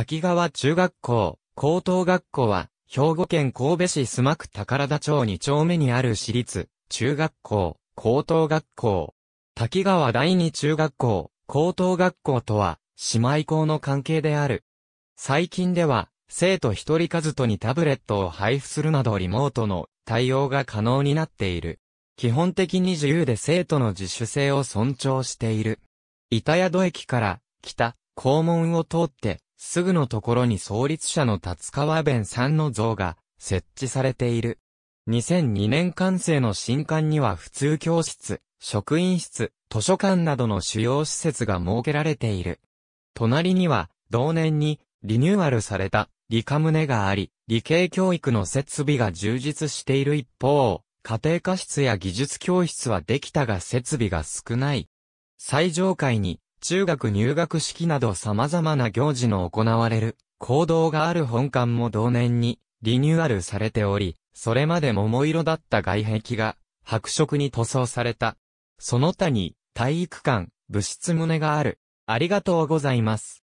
滝川中学校、高等学校は、兵庫県神戸市須磨区宝田町2丁目にある私立、中学校、高等学校。滝川第二中学校、高等学校とは、姉妹校の関係である。最近では、生徒一人数とにタブレットを配布するなどリモートの対応が可能になっている。基本的に自由で生徒の自主性を尊重している。板宿駅から、北、校門を通って、すぐのところに創立者の達川弁さんの像が設置されている。2002年完成の新館には普通教室、職員室、図書館などの主要施設が設けられている。隣には、同年にリニューアルされた理科棟があり、理系教育の設備が充実している一方、家庭科室や技術教室はできたが設備が少ない。最上階に中学入学式など様々な行事の行われる、行動がある本館も同年にリニューアルされており、それまで桃色だった外壁が白色に塗装された。その他に体育館、部室棟がある。ありがとうございます。